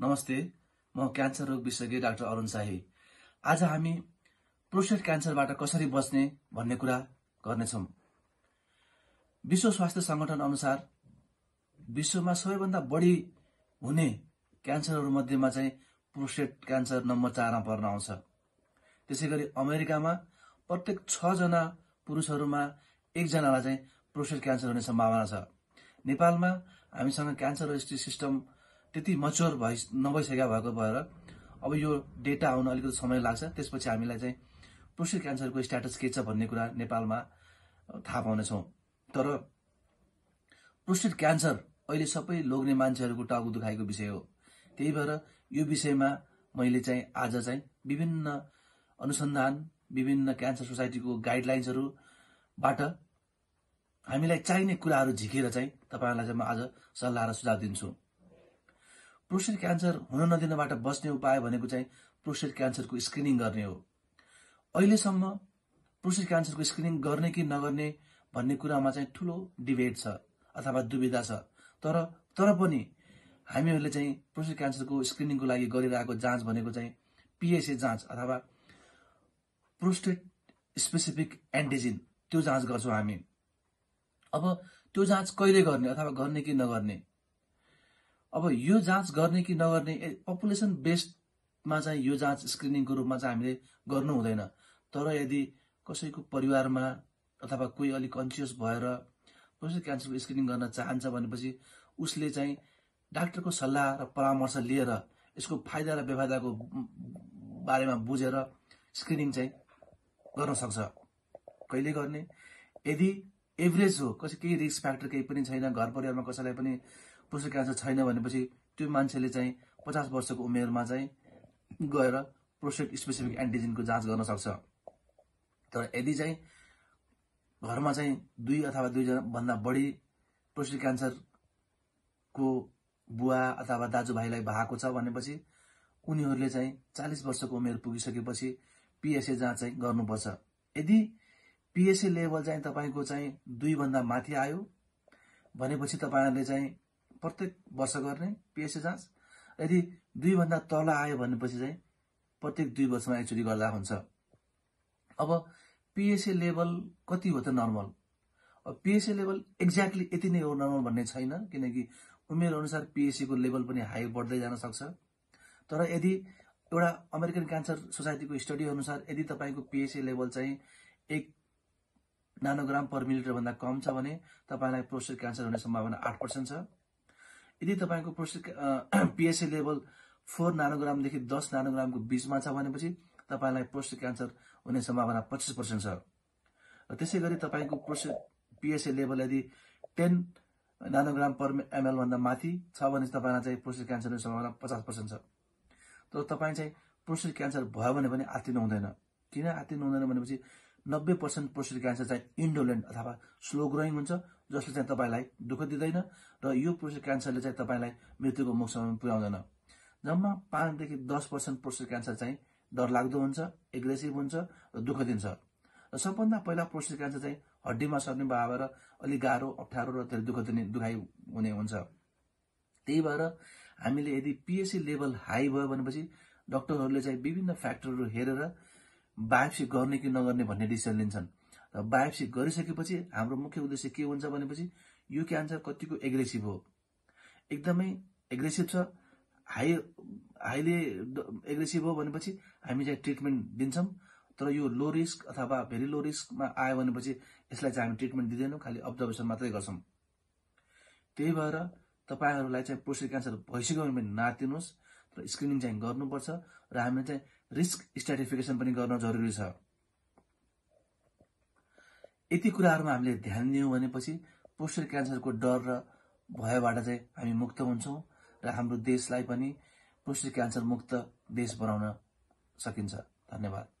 नमस्ते म क्यान्सर रोग विशेषज्ञ डाक्टर अरुण शाही आज हामी प्रोस्टेट क्यान्सरबाट कसरी बच्ने भन्ने कुरा गर्नेछौँ विश्व स्वास्थ्य संगठन अनुसार विश्वमा सबैभन्दा बढी हुने मध्येमा चाहिँ प्रोस्टेट क्यान्सर नम्बर चारमा पर्न आउँछ त्यसै गरी अमेरिकामा प्रत्येक छजना पुरुषहरूमा एकजनालाई चाहिँ प्रोस्टेट क्यान्सर हुने सम्भावना छ नेपालमा हामीसँग क्यान्सर रजिस्ट्री सिस्टम त्यति मच्योर भइ नभइसकेको भएको भएर अब यो डेटा आउन अलिकति समय लाग्छ त्यसपछि हामीलाई चाहिँ प्रोस्टेट क्यान्सरको स्ट्याटस के छ भन्ने कुरा नेपालमा थाहा पाउनेछौँ तर प्रोस्टेट क्यान्सर अहिले सबै लोग्ने मान्छेहरूको टाउको दुखाएको विषय हो त्यही भएर यो विषयमा मैले चाहिँ आज चाहिँ विभिन्न अनुसन्धान विभिन्न क्यान्सर सोसाइटीको गाइडलाइन्सहरूबाट हामीलाई चाहिने कुराहरू झिकेर चाहिँ तपाईँहरूलाई चाहिँ म आज सल्लाह र सुझाव दिन्छु प्रोस्टेट क्यान्सर हुन नदिनबाट बस्ने उपाय भनेको चाहिँ प्रोस्टेट क्यान्सरको स्क्रिनिङ गर्ने हो अहिलेसम्म प्रोस्टेट क्यान्सरको स्क्रिनिङ गर्ने कि नगर्ने भन्ने कुरामा चाहिँ ठुलो डिबेट छ अथवा दुविधा छ तर तर पनि हामीहरूले चाहिँ प्रोस्टेट क्यान्सरको स्क्रिनिङको लागि गरिरहेको जाँच भनेको चाहिँ पिएसए जाँच अथवा प्रोस्टेट स्पेसिफिक एन्टिजिन त्यो जाँच गर्छौँ हामी अब त्यो जाँच कहिले गर्ने अथवा गर्ने कि नगर्ने अब यो जाँच गर्ने कि नगर्ने पपुलेसन बेस्डमा चाहिँ यो जाँच स्क्रिनिङको रूपमा चाहिँ हामीले गर्नु हुँदैन तर यदि कसैको परिवारमा अथवा कोही अलिक कन्सियस भएर प्रोस्टेट क्यान्सरको स्क्रिनिङ गर्न चाहन्छ भनेपछि उसले चाहिँ डाक्टरको सल्लाह र परामर्श लिएर यसको फाइदा र बेफाइदाको बारेमा बुझेर स्क्रिनिङ चाहिँ गर्न सक्छ कहिले गर्ने यदि एभरेज हो कसै केही रिस्क फ्याक्टर केही पनि छैन घर परिवारमा कसैलाई पनि प्रोस्टेट क्यान्सर छैन भनेपछि त्यो मान्छेले चाहिँ पचास वर्षको उमेरमा चाहिँ गएर प्रोस्टेट स्पेसिफिक एन्टिजेनको जाँच गर्न सक्छ तर यदि चाहिँ घरमा चाहिँ दुई अथवा दुईजना भन्दा बढी प्रोस्टेट क्यान्सरको बुवा अथवा दाजुभाइलाई भएको छ भनेपछि उनीहरूले चाहिँ चालिस वर्षको उमेर पुगिसकेपछि पिएसए जाँच चाहिँ गर्नुपर्छ यदि पिएसए लेभल चाहिँ तपाईँको चाहिँ दुईभन्दा माथि आयो भनेपछि तपाईँहरूले चाहिँ प्रत्येक वर्ष गर्ने पिएसए जाँच यदि दुईभन्दा तल आयो भनेपछि चाहिँ प्रत्येक दुई वर्षमा एकचोटि गर्दा हुन्छ अब पिएसए लेभल कति हो त नर्मल अब पिएसए लेभल एक्ज्याक्टली यति नै हो नर्मल भन्ने छैन किनकि उमेर अनुसार पिएससीको लेभल पनि हाई बढ्दै जान सक्छ तर यदि एउटा अमेरिकन क्यान्सर सोसाइटीको स्टडी अनुसार यदि तपाईँको पिएसए लेभल चाहिँ एक नानोग्राम पर मिलिटरभन्दा कम छ भने तपाईँलाई प्रोस्टेट क्यान्सर हुने सम्भावना आठ पर्सेन्ट छ यदि तपाईँको प्रोसेक पिएसए लेभल फोर नानोग्रामदेखि दस नानोग्रामको बिचमा छ भनेपछि तपाईँलाई प्रोस्टेट क्यान्सर हुने सम्भावना पच्चिस पर्सेन्ट छ र त्यसै गरी तपाईँको प्रोसेट पिएसए लेभल यदि टेन नानोग्राम पर एमएलभन्दा माथि छ भने तपाईँलाई चाहिँ प्रोस्टेट क्यान्सर हुने सम्भावना पचास पर्सेन्ट छ तर तपाईँ चाहिँ प्रोस्टेट क्यान्सर भयो भने पनि आत्तिनु हुँदैन किन आत्तिनु हुँदैन भनेपछि नब्बे पर्सेन्ट प्रोस्टेट क्यान्सर चाहिँ इन्डोलेन्ट अथवा स्लो ग्रोइङ हुन्छ जसले चाहिँ तपाईँलाई दुःख दिँदैन र यो प्रोस्टेट क्यान्सरले चाहिँ तपाईँलाई मृत्युको मुखसम्म पुर्याउँदैन जम्मा पाँचदेखि दस पर्सेन्ट प्रोस्टेट क्यान्सर चाहिँ डरलाग्दो हुन्छ एग्रेसिभ हुन्छ र दुःख दिन्छ र सबभन्दा पहिला प्रोस्टेट क्यान्सर चाहिँ हड्डीमा सर्ने भएर अलिक गाह्रो अप्ठ्यारो र धेरै दुःख दिने दुखाइ हुने हुन्छ त्यही भएर हामीले यदि पिएससी लेभल हाई भयो भनेपछि डक्टरहरूले चाहिँ विभिन्न फ्याक्टरहरू हेरेर बायोप्सी गर्ने कि नगर्ने भन्ने डिसिजन लिन्छन् र बायोप्सी गरिसकेपछि हाम्रो मुख्य उद्देश्य के हुन्छ भनेपछि यो क्यान्सर कतिको एग्रेसिभ हो एकदमै एग्रेसिभ छ हाई हाइली एग्रेसिभ हो भनेपछि हामी चाहिँ ट्रिटमेन्ट दिन्छौँ तर यो लो रिस्क अथवा भेरी लो रिस्कमा आयो भनेपछि यसलाई चाहिँ हामी ट्रिटमेन्ट दिँदैनौँ खालि अब्जर्भेसन मात्रै गर्छौँ त्यही भएर तपाईँहरूलाई चाहिँ प्रोस्टेट क्यान्सर भइसक्यो भने नातिनुहोस् र स्क्रिनिङ चाहिँ गर्नुपर्छ र हामीले चाहिँ रिस्क स्ट्राटिफिकेसन पनि गर्न जरुरी छ यति कुराहरूमा हामीले ध्यान दियौँ भनेपछि पोस्टर क्यान्सरको डर र भयबाट चाहिँ हामी मुक्त हुन्छौँ र हाम्रो देशलाई पनि पोस्टर क्यान्सर मुक्त देश बनाउन सकिन्छ धन्यवाद